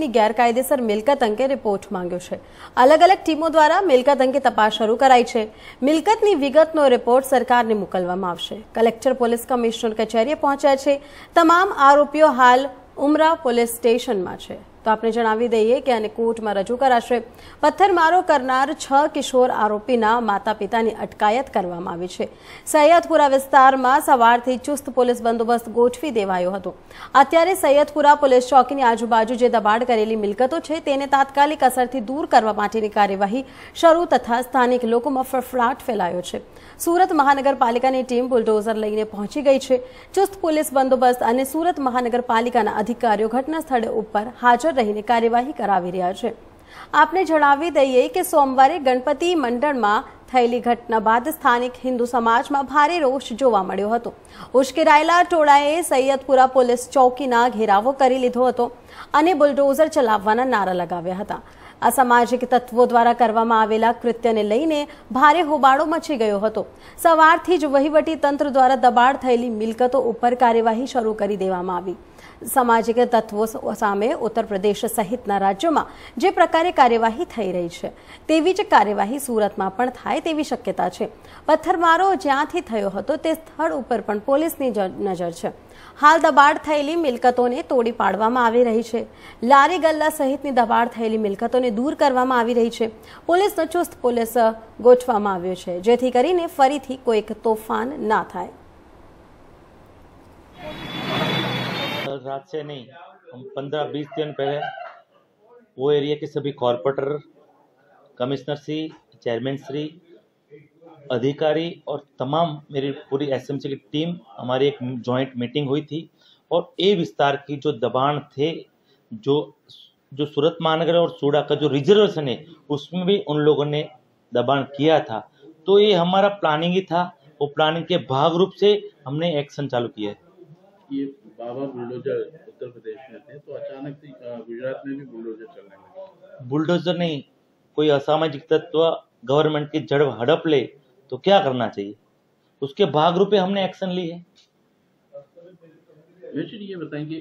ની ગેરકાયદેસર મિલકત અંગે રિપોર્ટ માંગ્યો છે અલગ અલગ ટીમો દ્વારા મિલકત અંગે તપાસ શરૂ કરાઈ છે મિલકતની વિગતનો રિપોર્ટ સરકારને મુકલવામાં આવશે કલેક્ટર પોલીસ કમિશનર કચેરીએ પહોંચ્યા છે તમામ આરોપીઓ હાલ ઉમરા પોલીસ સ્ટેશનમાં છે તો આપણે જણાવી દઈએ કે આને કોર્ટમાં રજૂ કરાશે પથ્થરમારો કરનાર છ કિશોર આરોપીના માતા પિતાની અટકાયત કરવામાં આવી છે સૈયદપુરા વિસ્તારમાં સવારથી ચુસ્ત પોલીસ બંદોબસ્ત ગોઠવી દેવાયો હતો અત્યારે સૈયદપુરા પોલીસ ચોકીની આજુબાજુ જે દબાણ કરેલી મિલકતો છે તેને તાત્કાલિક અસરથી દૂર કરવા માટેની કાર્યવાહી શરૂ તથા સ્થાનિક લોકોમાં ફફડાટ ફેલાયો છે સુરત મહાનગરપાલિકાની ટીમ બુલડોઝર લઈને પહોંચી ગઈ છે ચુસ્ત પોલીસ બંદોબસ્ત અને સુરત મહાનગરપાલિકાના અધિકારીઓ ઘટના સ્થળે ઉપર હાજર રહીને કાર્યવાહી કરાવી રહ્યા છે. આપને જણાવી દઈએ કે સોમવારે ગણપતિ મંડળમાં થયેલી ઘટના બાદ સ્થાનિક હિન્દુ સમાજમાં ભારે રોષ જોવા મળ્યો હતો. હોશકેરાયલા ટોળાએ સૈયદપુરા પોલીસ ચોકીના ઘેરાવો કરી લીધો હતો અને બુલડોઝર ચલાવવાના નારા લગાવ્યા હતા. આ સામાજિક તત્વો દ્વારા કરવામાં આવેલા કૃત્યને લઈને ભારે હોબાળો મચી ગયો હતો. સવાર્થી જ વહીવટી તંત્ર દ્વારા દબાર થયેલી મિલકતો ઉપર કાર્યવાહી શરૂ કરી દેવામાં આવી. સામાજિક તત્વો સામે ઉત્તર પ્રદેશ સહિતના રાજ્યોમાં જે પ્રકારે કાર્યવાહી થઈ રહી છે તેવી જ કાર્યવાહી સુરતમાં પણ થાય તેવી શક્યતા છે પથ્થરમારો જ્યાંથી થયો હતો તે સ્થળ ઉપર પણ પોલીસની નજર છે હાલ દબાણ થયેલી મિલકતોને તોડી પાડવામાં આવી રહી છે લારી ગલ્લા સહિતની દબાણ થયેલી મિલકતોને દૂર કરવામાં આવી રહી છે પોલીસનો ચુસ્ત પોલીસ ગોઠવામાં આવ્યો છે જેથી કરીને ફરીથી કોઈક તોફાન ના થાય रात से नहीं हम पंद्रह बीस दिन पहले वो एरिया के सभी corporator commissioner Shri chairman Shri अधिकारी और तमाम मेरी पूरी एसएमसी की टीम हमारी एक जॉइंट मीटिंग हुई थी और ए विस्तार की जो दबान थे जो जो सूरत महानगर और सूडा का जो रिजर्वेशन है उसमें भी उन लोगों ने दबान किया था तो ये हमारा प्लानिंग ही था वो प्लानिंग के भाग रूप से हमने एक्शन चालू किया है बाबा बुलडोजर उत्तर प्रदेश में थे तो अचानक से गुजरात में भी बुलडोजर चलने लगे बुलडोजर नहीं कोई असामाजिक तत्व गवर्नमेंट की जड़ हड़प ले तो क्या करना चाहिए उसके भाग रूपे हमने एक्शन ली है तो ये बताएं कि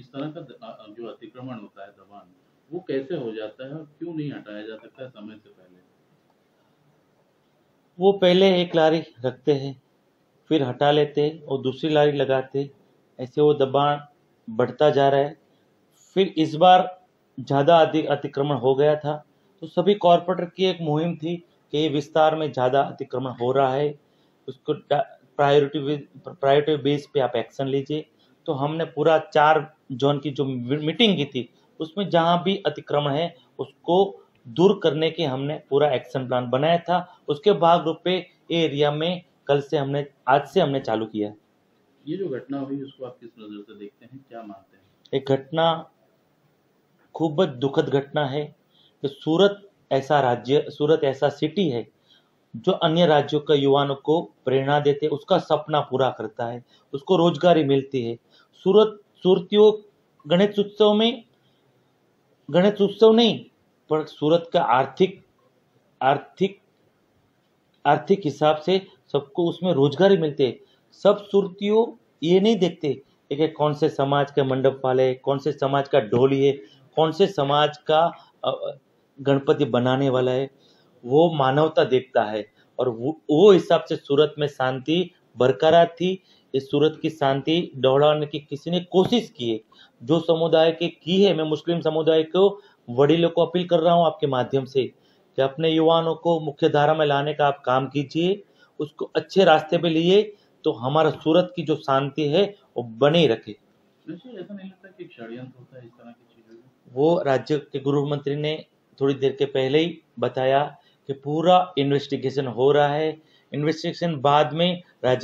इस तरह का जो अतिक्रमण होता है दबान वो कैसे हो जाता है और क्यों नहीं हटाया जा सकता समय से पहले वो पहले एक लारी रखते हैं फिर हटा लेते और दूसरी लारी लगाते ऐसे वो दबाव बढ़ता जा रहा है फिर इस बार ज़्यादा अतिक्रमण हो गया था तो सभी कॉरपोरेटर की एक मुहिम थी कि ये विस्तार में ज़्यादा अतिक्रमण हो रहा है उसको प्रायोरिटी प्रायोरिटी बेस पे आप एक्शन लीजिए तो हमने पूरा चार जोन की जो मीटिंग की थी उसमें जहाँ भी अतिक्रमण है उसको दूर करने के हमने पूरा एक्शन प्लान बनाया था उसके भाग रूप पे एरिया में कल से हमने आज से हमने चालू किया ये जो घटना हुई उसको आप किस नजर से देखते हैं क्या मानते हैं एक घटना खूब दुखद घटना है कि सूरत ऐसा राज्य सूरत ऐसा सिटी है जो अन्य राज्यों के युवाओं को प्रेरणा देते उसका सपना पूरा करता है उसको रोजगारी मिलती है सूरत सूरतियों गणेश उत्सव में गणेश उत्सव नहीं पर सूरत का आर्थिक आर्थिक आर्थिक हिसाब से सबको उसमें रोजगारी मिलते है सब सुर्तियों ये नहीं देखते एक कौन से समाज के मंडप वाले कौन से समाज का ढोली है कौन से समाज का गणपति बनाने वाला है वो मानवता देखता है और वो हिसाब से सूरत में शांति बरकरार थी इस सूरत की शांति दौड़ाने की किसी ने कोशिश की है जो समुदाय के की है मैं मुस्लिम समुदाय को वडीलों को अपील कर रहा हूँ आपके माध्यम से कि अपने युवाओं को मुख्य धारा में लाने का आप काम कीजिए उसको अच्छे रास्ते पे लिए तो हमारा सूरत की जो शांति है वो बने रखे वो राज्य के गृह मंत्री ने थोड़ी देर के पहले ही बताया कि पूरा इन्वेस्टिगेशन हो रहा है इन्वेस्टिगेशन बाद में राज्य